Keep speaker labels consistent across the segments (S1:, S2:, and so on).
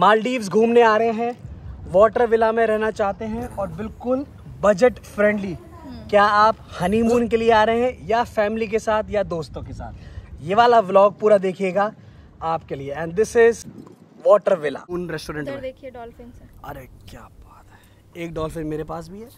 S1: मालदीव्स घूमने आ रहे हैं वाटर विला में रहना चाहते हैं और बिल्कुल बजट फ्रेंडली क्या आप हनीमून के लिए आ रहे हैं या फैमिली के साथ या दोस्तों के साथ ये वाला व्लॉग पूरा देखिएगा आपके लिए and this is water villa उन रेस्टोरेंट में देखिए डॉल्फिन अरे क्या बात है एक डॉल्फिन मेरे पास भी है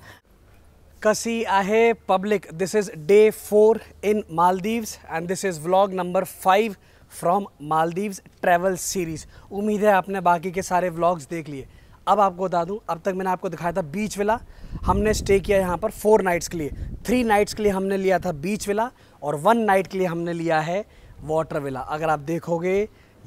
S1: कसी आहे public this is day four in Maldives and this is vlog number five from Maldives travel series उम्मीद है आपने बाकी के सारे व्लॉग्स देख लिए अब आपको बता दूं अब तक मैंने आपको दिखाया था बीच विला हमने स्टे किया यहाँ पर फोर नाइट्स के लिए थ्री नाइट्स के लिए हमने लिया था बीच विला और वन नाइट के लिए हमने लिया है वाटर विला अगर आप देखोगे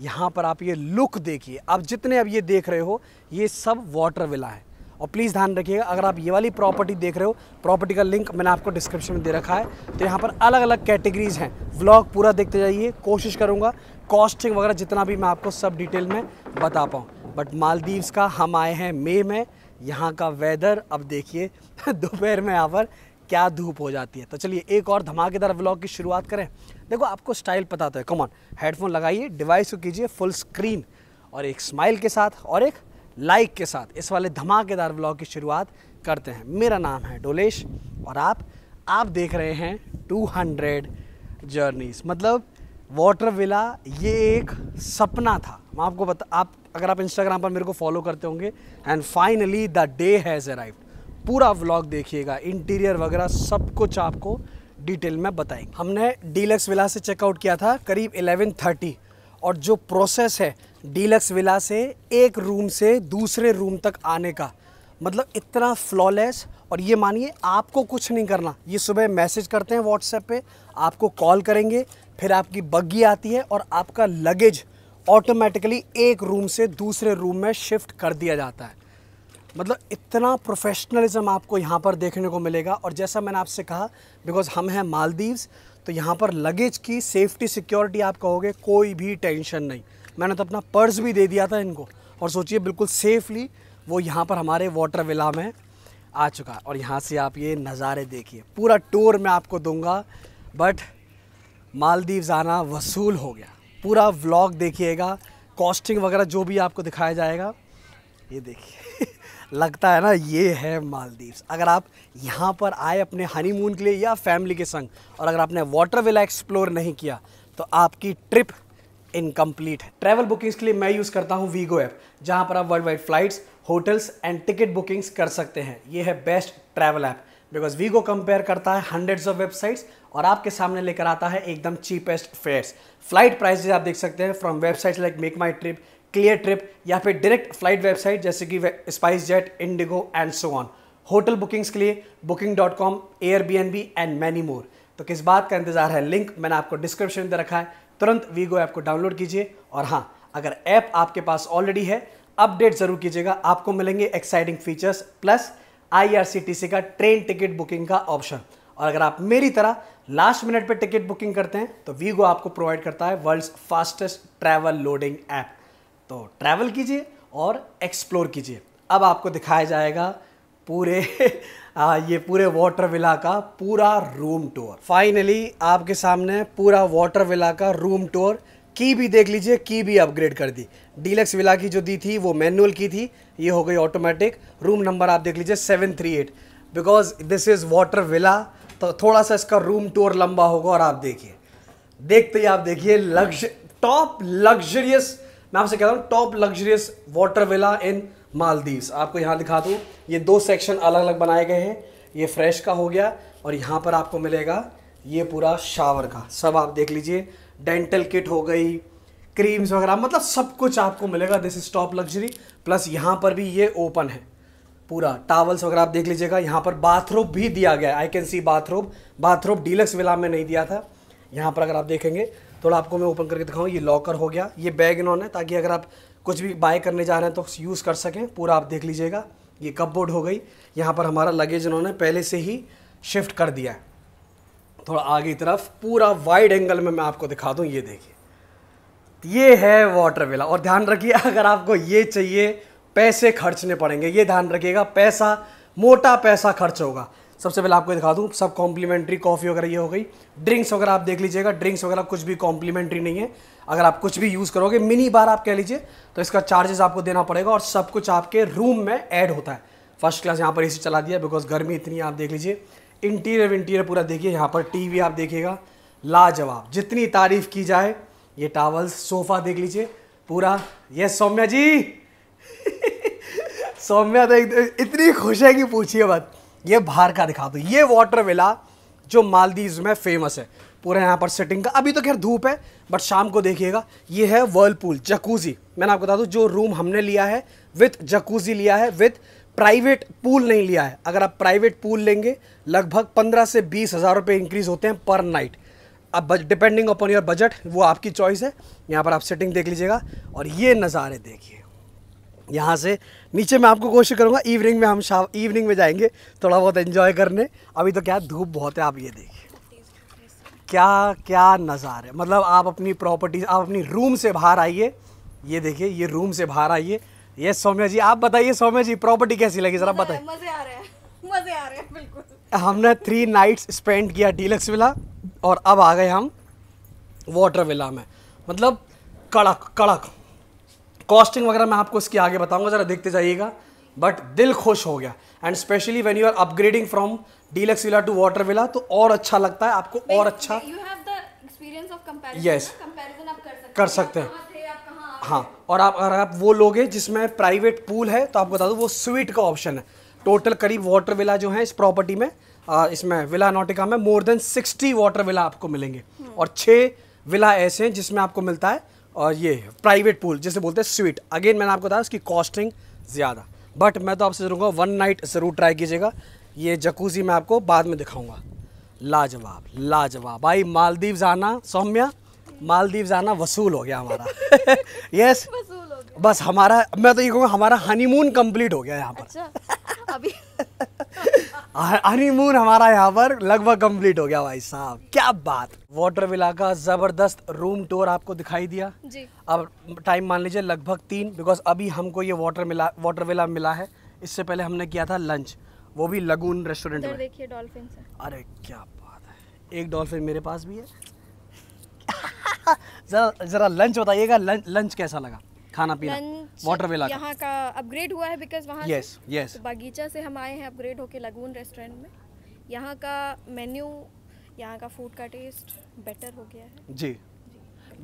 S1: यहाँ पर आप ये लुक देखिए आप जितने अब ये देख रहे हो ये सब वाटर विला है और प्लीज़ ध्यान रखिएगा अगर आप ये वाली प्रॉपर्टी देख रहे हो प्रॉपर्टी का लिंक मैंने आपको डिस्क्रिप्शन में दे रखा है तो यहाँ पर अलग अलग कैटेगरीज हैं ब्लॉग पूरा देखते जाइए कोशिश करूँगा कॉस्टिंग वगैरह जितना भी मैं आपको सब डिटेल में बता पाऊँ बट मालदीव्स का हम आए हैं मे में यहाँ का वेदर अब देखिए दोपहर में यहाँ पर क्या धूप हो जाती है तो चलिए एक और धमाकेदार व्लॉग की शुरुआत करें देखो आपको स्टाइल पता तो है कमॉन हेडफोन लगाइए डिवाइस को कीजिए फुल स्क्रीन और एक स्माइल के साथ और एक लाइक के साथ इस वाले धमाकेदार ब्लॉग की शुरुआत करते हैं मेरा नाम है डोलेश और आप आप देख रहे हैं 200 जर्नीस मतलब वाटर विला ये एक सपना था मैं आपको बता आप अगर आप इंस्टाग्राम पर मेरे को फॉलो करते होंगे and finally the day has arrived पूरा व्लॉग देखिएगा इंटीरियर वगैरह सब कुछ आपको डिटेल में बताएंगे हमने डीलक्स विला से चेकआउट किया था करीब 11:30 और जो प्रोसेस है डीलक्स विला से एक रूम से दूसरे रूम तक आने का मतलब इतना फ्लॉलेस और ये मानिए आपको कुछ नहीं करना ये सुबह मैसेज करते हैं व्हाट्सएप पे आपको कॉल करेंगे फिर आपकी बग्गी आती है और आपका लगेज ऑटोमेटिकली एक रूम से दूसरे रूम में शिफ्ट कर दिया जाता है मतलब इतना प्रोफेशनलिज्म आपको यहाँ पर देखने को मिलेगा और जैसा मैंने आपसे कहा बिकॉज हम हैं मालदीव्स तो यहाँ पर लगेज की सेफ्टी सिक्योरिटी आप कहोगे कोई भी टेंशन नहीं मैंने तो अपना पर्स भी दे दिया था इनको और सोचिए बिल्कुल सेफली वो यहाँ पर हमारे वाटर विला में आ चुका है और यहाँ से आप ये नज़ारे देखिए पूरा टूर मैं आपको दूंगा बट मालदीव आना वसूल हो गया पूरा व्लॉग देखिएगा कॉस्टिंग वगैरह जो भी आपको दिखाया जाएगा ये देखिए लगता है ना ये है मालदीव्स अगर आप यहाँ पर आए अपने हनीमून के लिए या फैमिली के संग और अगर आपने वाटर विला एक्सप्लोर नहीं किया तो आपकी ट्रिप इनकम्प्लीट है ट्रैवल बुकिंग्स के लिए मैं यूज़ करता हूँ वीगो ऐप जहाँ पर आप world wide flights hotels and ticket bookings कर सकते हैं ये है best travel app because Wego compare करता है हंड्रेड्स ऑफ वेबसाइट्स और आपके सामने लेकर आता है एकदम चीपेस्ट फेयर्स फ्लाइट प्राइसेज आप देख सकते हैं from websites like Make My Trip Cleartrip या फिर डायरेक्ट फ्लाइट वेबसाइट जैसे कि SpiceJet IndiGo and so on hotel bookings के लिए booking dot com Airbnb and many more तो किस बात का इंतजार है लिंक मैंने आपको डिस्क्रिप्शन में दे रखा है तुरंत वीगो ऐप को डाउनलोड कीजिए और हाँ अगर ऐप आपके पास ऑलरेडी है अपडेट जरूर कीजिएगा आपको मिलेंगे एक्साइटिंग फीचर्स प्लस आई का ट्रेन टिकट बुकिंग का ऑप्शन और अगर आप मेरी तरह लास्ट मिनट पे टिकट बुकिंग करते हैं तो वीगो आपको प्रोवाइड करता है world's fastest travel loading app तो ट्रैवल कीजिए और एक्सप्लोर कीजिए अब आपको दिखाया जाएगा पूरे आ, ये पूरे वाटर विला का पूरा रूम टूर फाइनली आपके सामने पूरा वाटर विला का रूम टूर की भी देख लीजिए की भी अपग्रेड कर दी डीलक्स विला की जो दी थी वो मैनुअल की थी ये हो गई ऑटोमेटिक रूम नंबर आप देख लीजिए seven three eight because this is water villa तो थोड़ा सा इसका रूम टूर लंबा होगा और आप देखिए देखते ही आप देखिए लग्ज टॉप लग्जरियस मैं आपसे कह रहा हूँ top luxurious water villa in Maldives आपको यहाँ दिखा दूँ ये दो सेक्शन अलग अलग बनाए गए हैं ये फ्रेश का हो गया और यहाँ पर आपको मिलेगा ये पूरा शावर का सब आप देख लीजिए डेंटल किट हो गई क्रीम्स वगैरह मतलब सब कुछ आपको मिलेगा this is top luxury plus यहाँ पर भी ये ओपन है पूरा टावल्स वगैरह आप देख लीजिएगा यहाँ पर बाथरूम भी दिया गया I can see bathroom bathroom deluxe villa में नहीं दिया था यहाँ पर अगर आप देखेंगे थोड़ा आपको मैं ओपन करके दिखाऊँ ये लॉकर हो गया ये बैग इन्होंने ताकि अगर आप कुछ भी बाय करने जा रहे हैं तो यूज़ कर सकें पूरा आप देख लीजिएगा ये कपबोर्ड हो गई यहाँ पर हमारा लगेज इन्होंने पहले से ही शिफ्ट कर दिया है थोड़ा आगे तरफ पूरा वाइड एंगल में मैं आपको दिखा दूँ ये देखिए ये है वाटर विला और ध्यान रखिए अगर आपको ये चाहिए पैसे खर्चने पड़ेंगे ये ध्यान रखिएगा पैसा मोटा पैसा खर्च होगा सबसे पहले आपको दिखा दूँ सब कॉम्प्लीमेंट्री कॉफ़ी वगैरह ये हो गई ड्रिंक्स वगैरह आप देख लीजिएगा ड्रिंक्स वगैरह कुछ भी कॉम्प्लीमेंट्री नहीं है अगर आप कुछ भी यूज़ करोगे मिनी बार आप कह लीजिए तो इसका चार्जेस आपको देना पड़ेगा और सब कुछ आपके रूम में ऐड होता है फर्स्ट क्लास यहाँ पर ए चला दिया बिकॉज गर्मी इतनी है आप देख लीजिए इंटीरियर विंटीरियर पूरा देखिए यहाँ पर टी आप देखिएगा लाजवाब जितनी तारीफ की जाए ये टावल्स सोफ़ा देख लीजिए पूरा ये सौम्या जी सौम्या तो इतनी खुश है कि पूछिए बात ये बाहर का दिखा दो ये वाटर विला जो मालदीव में फेमस है पूरा यहाँ पर सेटिंग का अभी तो खैर धूप है बट शाम को देखिएगा ये है वर्लपूल जकूजी मैंने आपको बता दूँ जो रूम हमने लिया है विथ जकूजी लिया है विथ प्राइवेट पूल नहीं लिया है अगर आप प्राइवेट पूल लेंगे लगभग पंद्रह से बीस हज़ार रुपये इंक्रीज़ होते हैं पर नाइट अब डिपेंडिंग अपॉन योर बजट वो आपकी चॉइस है यहाँ पर आप सेटिंग देख लीजिएगा और ये नज़ारे देखिए यहाँ से नीचे मैं आपको कोशिश करूँगा इवनिंग में हम शाम इवनिंग में जाएंगे थोड़ा बहुत एंजॉय करने अभी तो क्या धूप बहुत है आप ये देखिए क्या क्या नज़ारे है मतलब आप अपनी प्रॉपर्टी आप अपनी रूम से बाहर आइए ये देखिए ये रूम से बाहर आइए ये सौम्या जी आप बताइए सौम्या जी प्रॉपर्टी कैसी लगी ज़रा बताइए मज़े आ रहे हैं मज़े आ रहे हैं बिल्कुल हमने थ्री नाइट्स स्पेंड किया डीलक्स विला और अब आ गए हम वाटर विला में मतलब कड़क कड़क कॉस्टिंग वगैरह मैं आपको इसकी आगे बताऊंगा ज़रा देखते जाइएगा बट दिल खुश हो गया and specially when you are upgrading from deluxe villa to water villa तो और अच्छा लगता है आपको और अच्छा यस कर सकते हैं हाँ और आप अगर आप वो लोगे जिसमें प्राइवेट पूल है तो आपको बता दो वो स्वीट का ऑप्शन है टोटल करीब वाटर विला जो है इस प्रॉपर्टी में आ, इसमें विला नोटिका में more than sixty water villa आपको मिलेंगे हम्म। और छः विला ऐसे हैं जिसमें आपको मिलता है और ये प्राइवेट पूल जिसे बोलते हैं स्वीट अगेन मैंने आपको बताया उसकी कॉस्टिंग ज़्यादा बट मैं तो आपसे जरूर वन नाइट ज़रूर ट्राई कीजिएगा ये जकूजी मैं आपको बाद में दिखाऊंगा लाजवाब लाजवाब भाई मालदीव जाना सौम्या मालदीव जाना वसूल हो गया हमारा यस yes, बस हमारा मैं तो ये कहूँगा हमारा हनीमून कंप्लीट हो गया यहाँ पर अच्छा, अभी हनीमून हमारा यहाँ पर लगभग कंप्लीट हो गया भाई साहब क्या बात वाटर विला का जबरदस्त रूम टूर आपको दिखाई दिया जी अब टाइम मान लीजिए लगभग तीन बिकॉज अभी हमको ये वाटर मिला वाटर विला मिला है इससे पहले हमने किया था लंच वो भी लगून रेस्टोरेंट में देखिए डॉल्फिन अरे क्या बात है एक डॉल्फिन मेरे पास भी है जरा जरा लंच बताइएगा लंच, लंच कैसा लगा खाना पीना वाटर वेला यहाँ का अपग्रेड हुआ है बिकॉज वहाँ यस यस बगीचा से हम आए हैं अपग्रेड होके लगून रेस्टोरेंट में यहाँ का मेन्यू यहाँ का फूड का टेस्ट बेटर हो गया है जी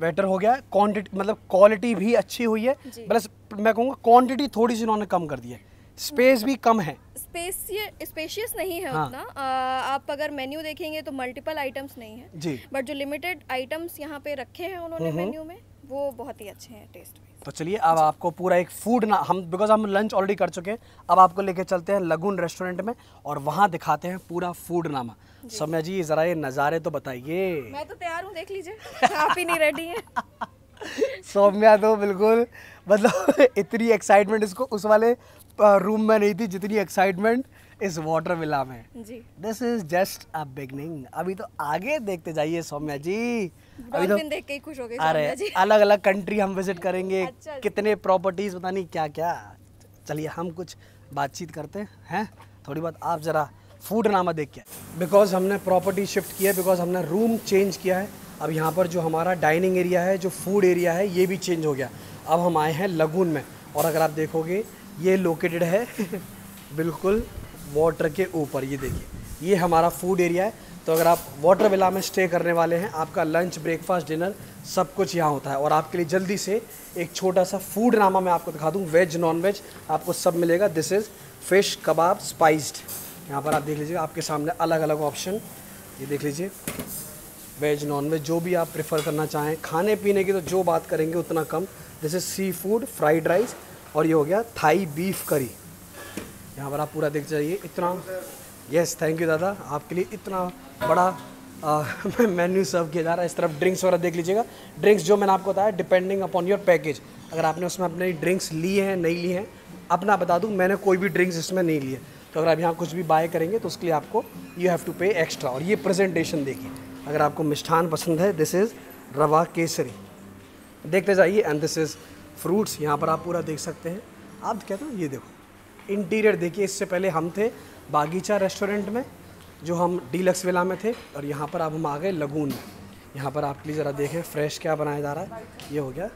S1: बेटर हो गया है क्वान्टिटी मतलब क्वालिटी भी अच्छी हुई है प्लस मैं कहूँगा क्वान्टिटी थोड़ी सी उन्होंने कम कर दी है स्पेस भी कम है स्पेशियस नहीं है हाँ. उतना आ, आप अगर मेन्यू देखेंगे तो मल्टीपल आइटम्स नहीं है जी बट जो लिमिटेड आइटम्स यहाँ पे रखे हैं उन्होंने मेन्यू में वो बहुत ही अच्छे हैं टेस्ट में तो चलिए अब आपको पूरा एक फूड ना हम बिकॉज हम लंच ऑलरेडी कर चुके हैं अब आपको लेके चलते हैं लगुन रेस्टोरेंट में और वहाँ दिखाते हैं पूरा फूड नामा सोम्या जी जरा ये नज़ारे तो बताइए मैं तो तैयार हूँ देख लीजिए आप ही नहीं रेडी हैं सौम्या तो बिल्कुल मतलब इतनी एक्साइटमेंट इसको उस वाले रूम में नहीं थी जितनी एक्साइटमेंट इस वाटर विला में this is just a beginning अभी तो आगे देखते जाइए सौम्या जी अभी तो देख के खुश हो गए अरे अलग अलग कंट्री हम विजिट करेंगे अच्छा। कितने प्रॉपर्टीज पता नहीं क्या क्या चलिए हम कुछ बातचीत करते हैं थोड़ी बहुत आप जरा फूड नामा देख के बिकॉज हमने प्रॉपर्टी शिफ्ट किया है बिकॉज हमने रूम चेंज किया है अब यहाँ पर जो हमारा डाइनिंग एरिया है जो फूड एरिया है ये भी चेंज हो गया अब हम आए हैं लगून में और अगर आप देखोगे ये लोकेटेड है बिल्कुल वाटर के ऊपर ये देखिए ये हमारा फूड एरिया है तो अगर आप वाटर विला में स्टे करने वाले हैं आपका लंच ब्रेकफास्ट डिनर सब कुछ यहाँ होता है और आपके लिए जल्दी से एक छोटा सा फूड नामा मैं आपको दिखा दूँ वेज नॉन वेज आपको सब मिलेगा this is fish kebab spiced यहाँ पर आप देख लीजिए आपके सामने अलग अलग ऑप्शन ये देख लीजिए वेज नॉन वेज जो भी आप प्रेफर करना चाहें खाने पीने की तो जो बात करेंगे उतना कम जैसे सी फूड फ्राइड राइस और ये हो गया थाई बीफ करी यहाँ पर आप पूरा देख जाइए इतना यस थैंक यू दादा आपके लिए इतना बड़ा मेन्यू सर्व किया जा रहा है इस तरफ ड्रिंक्स वगैरह देख लीजिएगा ड्रिंक्स जो मैंने आपको बताया डिपेंडिंग अपॉन योर पैकेज अगर आपने उसमें अपने ड्रिंक्स लिए हैं नहीं लिए हैं अपना बता दूँ मैंने कोई भी ड्रिंक्स इसमें नहीं लिए तो अगर आप यहाँ कुछ भी बाय करेंगे तो उसके लिए आपको you have to pay extra और ये प्रेजेंटेशन देखिए अगर आपको मिष्ठान पसंद है दिस इज़ रवा केसरी देखते जाइए एंड दिस इज़ फ्रूट्स यहाँ पर आप पूरा देख सकते हैं आप कहते हो ये देखो इंटीरियर देखिए इससे पहले हम थे बागीचा रेस्टोरेंट में जो हम डीलक्स विला में थे और यहाँ पर अब हम आ गए लगून में यहाँ पर आपके लिए ज़रा देखें फ्रेश क्या बनाया जा रहा है ये हो गया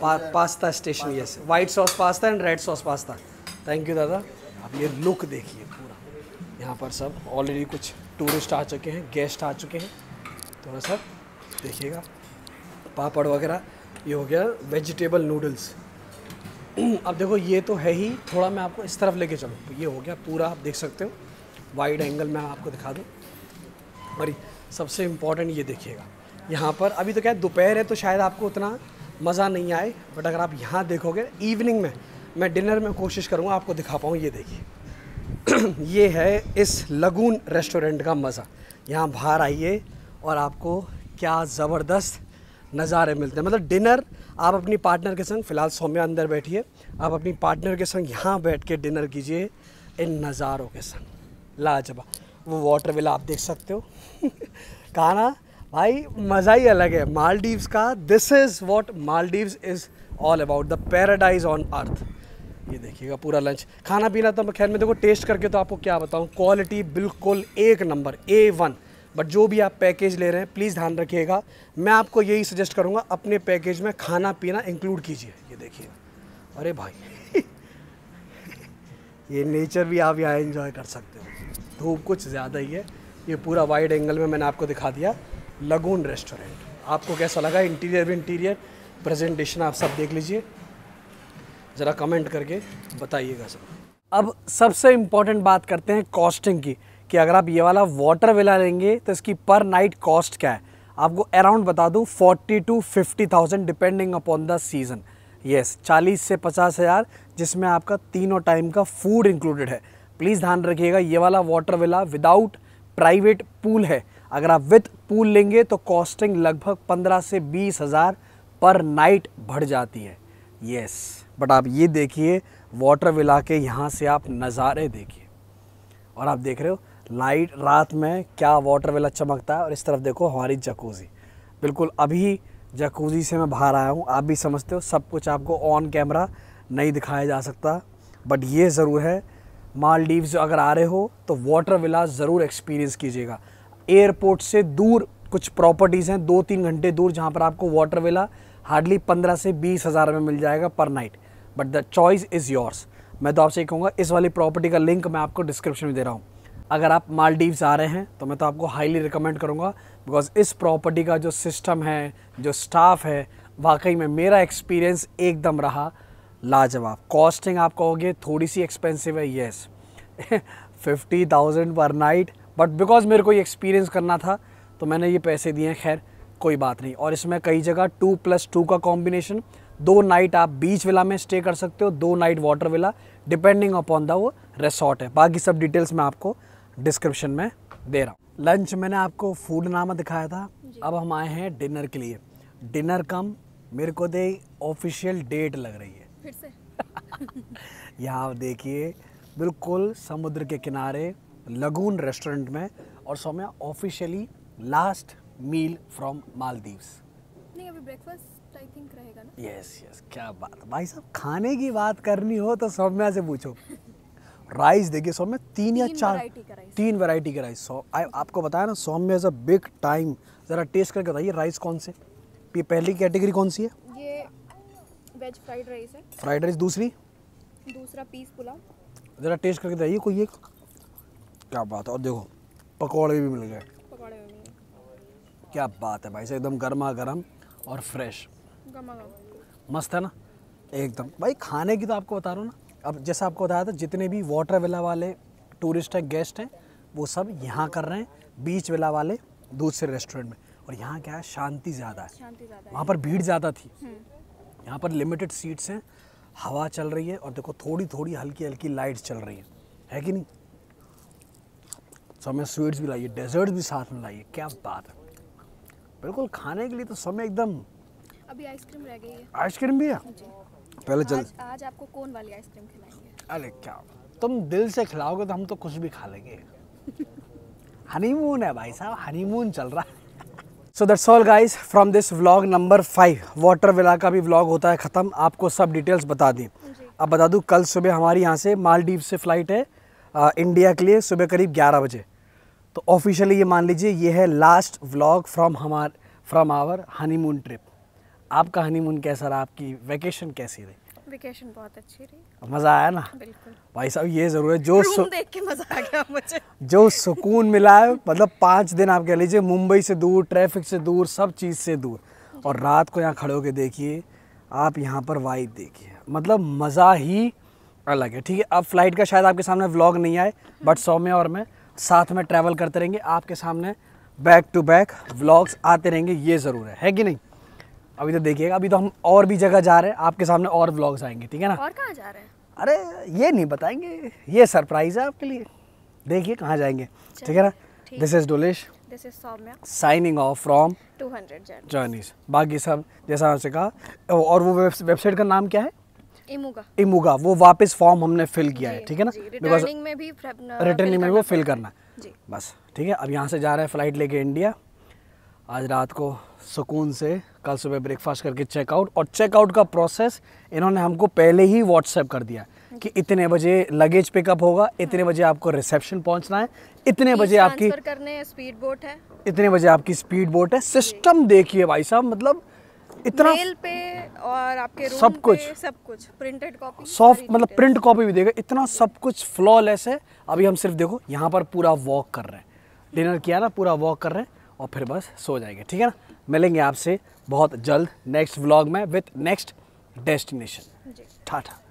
S1: पा, pasta station yes white sauce pasta and red sauce pasta thank you दादा आप ये लुक देखिए पूरा यहाँ पर सब ऑलरेडी कुछ टूरिस्ट आ चुके हैं गेस्ट आ चुके हैं थोड़ा सा देखिएगा पापड़ वगैरह ये हो गया वेजिटेबल नूडल्स अब देखो ये तो है ही थोड़ा मैं आपको इस तरफ लेके चलूँ तो ये हो गया पूरा आप देख सकते हो वाइड एंगल में आपको दिखा दूँ और सबसे इम्पॉर्टेंट ये देखिएगा यहाँ पर अभी तो क्या है दोपहर है तो शायद आपको उतना मज़ा नहीं आए बट अगर आप यहाँ देखोगे इवनिंग में मैं डिनर में कोशिश करूँगा आपको दिखा पाऊँ ये देखिए ये है इस लगून रेस्टोरेंट का मज़ा यहाँ बाहर आइए और आपको क्या ज़बरदस्त नज़ारे मिलते हैं मतलब डिनर आप अपनी पार्टनर के संग फ़िलहाल सौम्या अंदर बैठिए आप अपनी पार्टनर के संग यहाँ बैठ के डिनर कीजिए इन नज़ारों के संग लाजवाब वो वाटर विला आप देख सकते हो खाना भाई मज़ा ही अलग है मालदीव्स का this is what Maldives is all about the paradise on earth ये देखिएगा पूरा लंच खाना पीना तो खैर में देखो टेस्ट करके तो आपको क्या बताऊँ क्वालिटी बिल्कुल एक नंबर ए वन बट जो भी आप पैकेज ले रहे हैं प्लीज़ ध्यान रखिएगा मैं आपको यही सजेस्ट करूँगा अपने पैकेज में खाना पीना इंक्लूड कीजिए ये देखिए अरे भाई ये नेचर भी आप यहाँ इन्जॉय कर सकते हो धूप कुछ ज़्यादा ही है ये पूरा वाइड एंगल में मैंने आपको दिखा दिया लगून रेस्टोरेंट आपको कैसा लगा इंटीरियर भी इंटीरियर प्रेजेंटेशन आप सब देख लीजिए ज़रा कमेंट करके बताइएगा सब अब सबसे इम्पॉर्टेंट बात करते हैं कॉस्टिंग की कि अगर आप ये वाला वाटर विला लेंगे तो इसकी पर नाइट कॉस्ट क्या है आपको अराउंड बता दूँ forty to fifty thousand depending upon the season yes चालीस से पचास हज़ार जिसमें आपका तीनों टाइम का फूड इंक्लूडेड है प्लीज़ ध्यान रखिएगा ये वाला water villa without private pool है अगर आप विथ पूल लेंगे तो कॉस्टिंग लगभग पंद्रह से बीस हज़ार पर नाइट बढ़ जाती है यस बट आप ये देखिए वाटर विला के यहाँ से आप नज़ारे देखिए और आप देख रहे हो लाइट रात में क्या वाटर वेला चमकता है और इस तरफ देखो हमारी जकूज़ी बिल्कुल अभी जकूज़ी से मैं बाहर आया हूँ आप भी समझते हो सब कुछ आपको ऑन कैमरा नहीं दिखाया जा सकता बट ये ज़रूर है मालदीव्स अगर आ रहे हो तो वाटर विला ज़रूर एक्सपीरियंस कीजिएगा एयरपोर्ट से दूर कुछ प्रॉपर्टीज़ हैं दो तीन घंटे दूर जहाँ पर आपको वाटर विला हार्डली पंद्रह से बीस हज़ार में मिल जाएगा per night but the choice is yours मैं तो आपसे ये कहूँगा इस वाली प्रॉपर्टी का लिंक मैं आपको डिस्क्रिप्शन में दे रहा हूँ अगर आप मालदीव्स आ रहे हैं तो मैं तो आपको हाईली रिकमेंड करूँगा बिकॉज इस प्रॉपर्टी का जो सिस्टम है जो स्टाफ है वाकई में मेरा एक्सपीरियंस एकदम रहा लाजवाब कॉस्टिंग आप कहोगे थोड़ी सी एक्सपेंसिव है yes fifty thousand per night but because मेरे को ये एक्सपीरियंस करना था तो मैंने ये पैसे दिए हैं खैर कोई बात नहीं और इसमें कई जगह टू प्लस टू का कॉम्बिनेशन दो नाइट आप बीच विला में स्टे कर सकते हो दो night water villa depending upon the वो रिसोर्ट है बाकी सब डिटेल्स मैं आपको डिस्क्रिप्शन में दे रहा हूँ लंच मैंने आपको फूड नामा दिखाया था अब हम आए हैं डिनर के लिए डिनर कम मेरे को दे ऑफिशियल डेट लग रही है फिर से यहाँ देखिए बिल्कुल समुद्र के किनारे लगून रेस्टोरेंट में और Saumya officially last meal from Maldives नहीं अभी ब्रेकफास्ट आई थिंक रहेगा ना यस yes, यस yes, क्या बात भाई साहब खाने की बात करनी हो तो सौम्या से पूछो राइस देखिए सौम में तीन या चार तीन वैरायटी के राइस सौ आपको बताया ना सौम में एज अ बिग टाइम ज़रा टेस्ट करके बताइए राइस कौन से ये पहली कैटेगरी कौन सी है ये वेज फ्राइड राइस है फ्राइड राइस दूसरी दूसरा पीस पुलाव ज़रा टेस्ट करके बताइए कोई एक क्या बात है और देखो पकौड़े भी मिल गए क्या बात है भाई से एकदम गर्मा गर्म और फ्रेश मस्त है ना एकदम भाई खाने की तो आपको बता रहा हूँ ना अब जैसा आपको बताया था जितने भी वाटर विला वाले टूरिस्ट हैं गेस्ट हैं वो सब यहाँ कर रहे हैं बीच विला वाले दूसरे रेस्टोरेंट में और यहाँ क्या है शांति ज़्यादा है वहाँ पर भीड़ ज़्यादा थी हम्म। यहाँ पर लिमिटेड सीट्स हैं हवा चल रही है और देखो थोड़ी थोड़ी हल्की हल्की लाइट्स चल रही है है कि नहीं समय स्वीट्स भी लाइए डेजर्ट भी साथ में लाइए क्या बात है बिल्कुल खाने के लिए तो समय एकदम अभी आइसक्रीम रह गई है आइसक्रीम भी है पहले जल आज, आज आपको कौन वाली आइसक्रीम खिलाएंगे अरे क्या तुम दिल से खिलाओगे तो हम तो कुछ भी खा लेंगे हनीमून है भाई साहब हनीमून चल रहा है so that's all guys from this vlog number five water villa का भी व्लॉग होता है ख़त्म आपको सब डिटेल्स बता दी अब बता दूँ कल सुबह हमारी यहाँ से मालदीव से फ़्लाइट है आ, इंडिया के लिए सुबह करीब 11 बजे तो ऑफिशियली ये मान लीजिए ये है लास्ट व्लॉग फ्रॉम हमार फ्रॉम आवर हनीमून ट्रिप आपका हनीमून कैसा रहा आपकी वैकेशन कैसी रही वेकेशन बहुत अच्छी रही मज़ा आया ना बिल्कुल भाई साहब ये ज़रूर है जो सु... देख के मज़ा आ गया मुझे जो सुकून मिला है मतलब पाँच दिन आप कह लीजिए मुंबई से दूर ट्रैफिक से दूर सब चीज़ से दूर और रात को यहाँ खड़े होकर देखिए आप यहाँ पर वाइब देखिए मतलब मज़ा ही अलग है ठीक है अब फ्लाइट का शायद आपके सामने व्लॉग नहीं आए बट सौ में और मैं साथ में ट्रैवल करते रहेंगे आपके सामने बैक टू बैक व्लॉग्स आते रहेंगे ये ज़रूर है, है कि नहीं अभी तो देखिएगा अभी तो हम और भी जगह जा रहे हैं आपके सामने और ब्लॉग्स आएंगे ठीक है ना और कहाँ जा रहे हैं अरे ये नहीं बताएंगे ये सरप्राइज है आपके लिए देखिए कहाँ जाएंगे ठीक है ना this is Dolesh signing off from two hundred journeys बाकी सब जैसा आपसे कहा और वो वेबसाइट का नाम क्या है इमुगा इमुगा वो वापस फॉर्म हमने फिल किया है ठीक है ना रिटर्निंग में भी वो फिल करना बस ठीक है अब यहाँ से जा रहे हैं फ्लाइट लेके इंडिया आज रात को सुकून से कल सुबह ब्रेकफास्ट करके चेकआउट और चेकआउट का प्रोसेस इन्होंने हमको पहले ही व्हाट्सएप कर दिया कि इतने बजे लगेज पिकअप होगा इतने बजे आपको रिसेप्शन पहुंचना है इतने बजे आपकी करने स्पीड बोट है इतने बजे आपकी स्पीड बोट है सिस्टम देखिए भाई साहब मतलब इतना मेल पे और आपके रूम सब कुछ पे सब कुछ प्रिंटेड कॉपी सॉफ्ट मतलब प्रिंट कॉपी भी देगा इतना सब कुछ फ्लॉलेस है अभी हम सिर्फ देखो यहाँ पर पूरा वॉक कर रहे हैं डिनर किया ना पूरा वॉक कर रहे हैं और फिर बस सो जाएंगे ठीक है ना मिलेंगे आपसे बहुत जल्द नेक्स्ट व्लॉग में विथ नेक्स्ट डेस्टिनेशन ठाठा